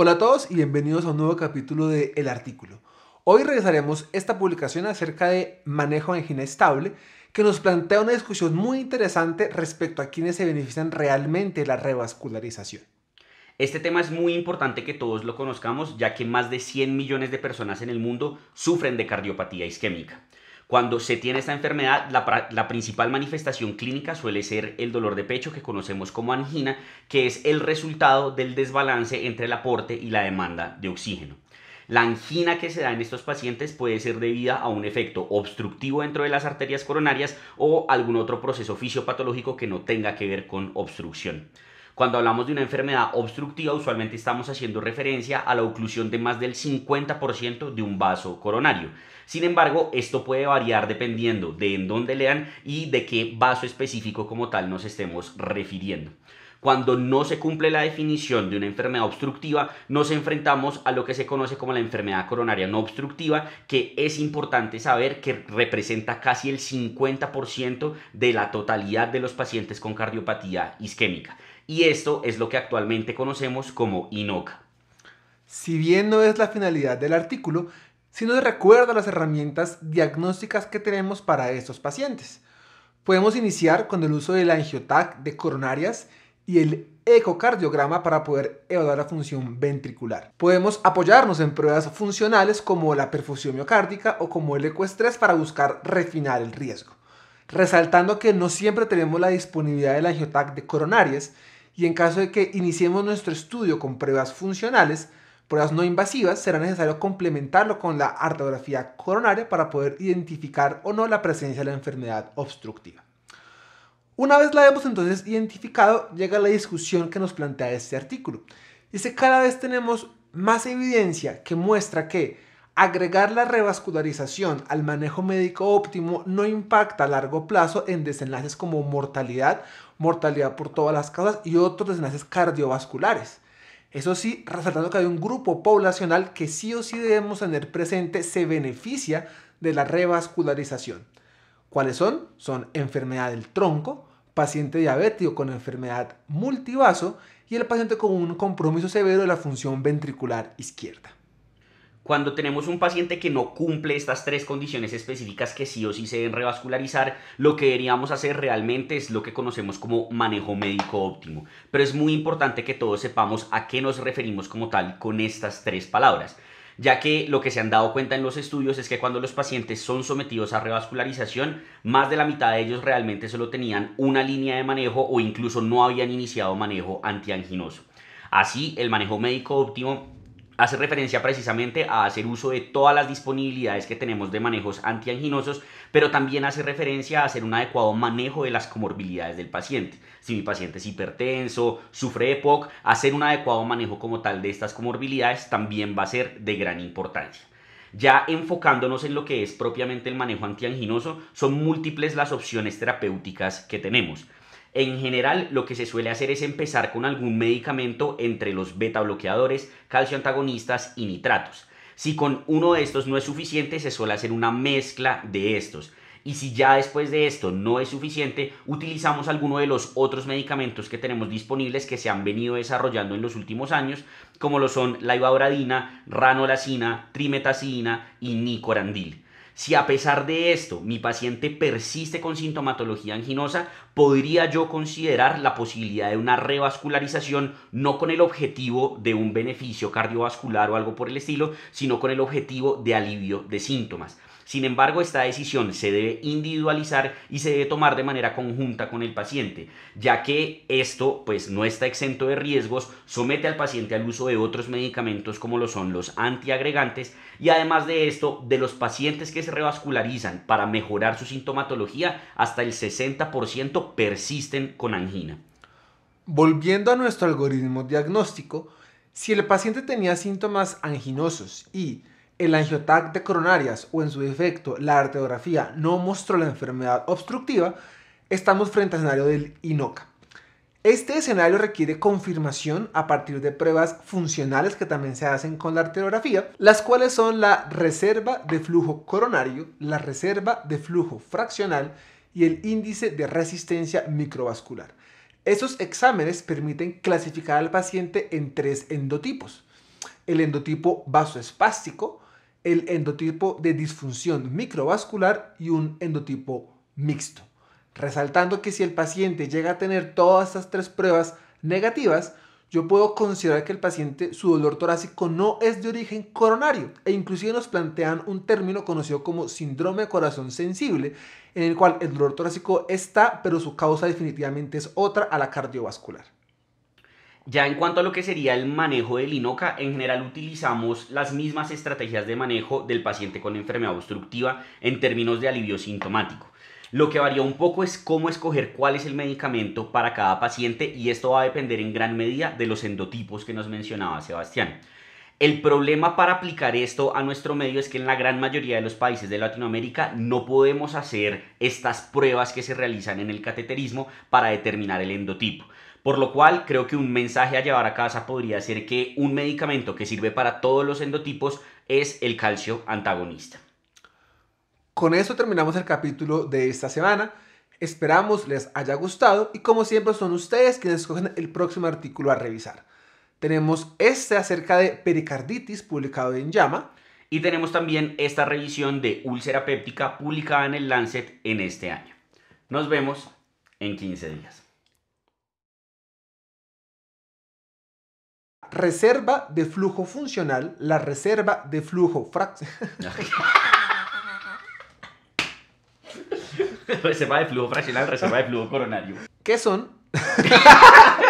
Hola a todos y bienvenidos a un nuevo capítulo de El Artículo. Hoy regresaremos esta publicación acerca de manejo de angina estable que nos plantea una discusión muy interesante respecto a quienes se benefician realmente de la revascularización. Este tema es muy importante que todos lo conozcamos, ya que más de 100 millones de personas en el mundo sufren de cardiopatía isquémica. Cuando se tiene esta enfermedad, la, principal manifestación clínica suele ser el dolor de pecho que conocemos como angina, que es el resultado del desbalance entre el aporte y la demanda de oxígeno. La angina que se da en estos pacientes puede ser debida a un efecto obstructivo dentro de las arterias coronarias o algún otro proceso fisiopatológico que no tenga que ver con obstrucción. Cuando hablamos de una enfermedad obstructiva, usualmente estamos haciendo referencia a la oclusión de más del 50% de un vaso coronario. Sin embargo, esto puede variar dependiendo de en dónde lean y de qué vaso específico como tal nos estemos refiriendo. Cuando no se cumple la definición de una enfermedad obstructiva, nos enfrentamos a lo que se conoce como la enfermedad coronaria no obstructiva, que es importante saber que representa casi el 50% de la totalidad de los pacientes con cardiopatía isquémica y esto es lo que actualmente conocemos como INOCA. Si bien no es la finalidad del artículo, nos recuerda las herramientas diagnósticas que tenemos para estos pacientes. Podemos iniciar con el uso del angiotac de coronarias y el ecocardiograma para poder evaluar la función ventricular. Podemos apoyarnos en pruebas funcionales como la perfusión miocárdica o como el ecoestrés para buscar refinar el riesgo. Resaltando que no siempre tenemos la disponibilidad del angiotac de coronarias y en caso de que iniciemos nuestro estudio con pruebas funcionales, pruebas no invasivas, será necesario complementarlo con la ortografía coronaria para poder identificar o no la presencia de la enfermedad obstructiva. Una vez la hemos entonces identificado, llega la discusión que nos plantea este artículo. Dice, cada vez tenemos más evidencia que muestra que Agregar la revascularización al manejo médico óptimo no impacta a largo plazo en desenlaces como mortalidad, mortalidad por todas las causas y otros desenlaces cardiovasculares. Eso sí, resaltando que hay un grupo poblacional que sí o sí debemos tener presente se beneficia de la revascularización. ¿Cuáles son? Son enfermedad del tronco, paciente diabético con enfermedad multivaso y el paciente con un compromiso severo de la función ventricular izquierda. Cuando tenemos un paciente que no cumple estas tres condiciones específicas que sí o sí se deben revascularizar, lo que deberíamos hacer realmente es lo que conocemos como manejo médico óptimo. Pero es muy importante que todos sepamos a qué nos referimos como tal con estas tres palabras ya que lo que se han dado cuenta en los estudios es que cuando los pacientes son sometidos a revascularización, más de la mitad de ellos realmente solo tenían una línea de manejo o incluso no habían iniciado manejo antianginoso. Así, el manejo médico óptimo hace referencia precisamente a hacer uso de todas las disponibilidades que tenemos de manejos antianginosos, pero también hace referencia a hacer un adecuado manejo de las comorbilidades del paciente. Si mi paciente es hipertenso, sufre EPOC, hacer un adecuado manejo como tal de estas comorbilidades también va a ser de gran importancia. Ya enfocándonos en lo que es propiamente el manejo antianginoso, son múltiples las opciones terapéuticas que tenemos. En general, lo que se suele hacer es empezar con algún medicamento entre los beta bloqueadores, calcio antagonistas y nitratos. Si con uno de estos no es suficiente, se suele hacer una mezcla de estos. Y si ya después de esto no es suficiente, utilizamos alguno de los otros medicamentos que tenemos disponibles que se han venido desarrollando en los últimos años, como lo son la ibabradina, ranolacina, trimetacina y nicorandil. Si a pesar de esto mi paciente persiste con sintomatología anginosa, podría yo considerar la posibilidad de una revascularización no con el objetivo de un beneficio cardiovascular o algo por el estilo, sino con el objetivo de alivio de síntomas. Sin embargo, esta decisión se debe individualizar y se debe tomar de manera conjunta con el paciente, ya que esto pues no está exento de riesgos, somete al paciente al uso de otros medicamentos como lo son los antiagregantes y además de esto, de los pacientes que se revascularizan para mejorar su sintomatología, hasta el 60% persisten con angina. Volviendo a nuestro algoritmo diagnóstico, si el paciente tenía síntomas anginosos y el angiotag de coronarias o en su defecto la arteriografía no mostró la enfermedad obstructiva, estamos frente al escenario del INOCA. Este escenario requiere confirmación a partir de pruebas funcionales que también se hacen con la arteriografía, las cuales son la reserva de flujo coronario, la reserva de flujo fraccional y el índice de resistencia microvascular. Esos exámenes permiten clasificar al paciente en tres endotipos. El endotipo vasoespástico, el endotipo de disfunción microvascular y un endotipo mixto. Resaltando que si el paciente llega a tener todas estas tres pruebas negativas, yo puedo considerar que el paciente, su dolor torácico no es de origen coronario e inclusive nos plantean un término conocido como síndrome de corazón sensible, en el cual el dolor torácico está, pero su causa definitivamente es otra a la cardiovascular. Ya en cuanto a lo que sería el manejo del INOCA, en general utilizamos las mismas estrategias de manejo del paciente con enfermedad obstructiva en términos de alivio sintomático. Lo que varía un poco es cómo escoger cuál es el medicamento para cada paciente y esto va a depender en gran medida de los endotipos que nos mencionaba Sebastián. El problema para aplicar esto a nuestro medio es que en la gran mayoría de los países de Latinoamérica no podemos hacer estas pruebas que se realizan en el cateterismo para determinar el endotipo. Por lo cual creo que un mensaje a llevar a casa podría ser que un medicamento que sirve para todos los endotipos es el calcio antagonista. Con eso terminamos el capítulo de esta semana. Esperamos les haya gustado y como siempre son ustedes quienes escogen el próximo artículo a revisar. Tenemos este acerca de pericarditis publicado en Llama. Y tenemos también esta revisión de úlcera péptica publicada en el Lancet en este año. Nos vemos en 15 días. reserva de flujo funcional, la reserva de flujo fraccional. reserva de flujo fraccional, reserva de flujo coronario. ¿Qué son?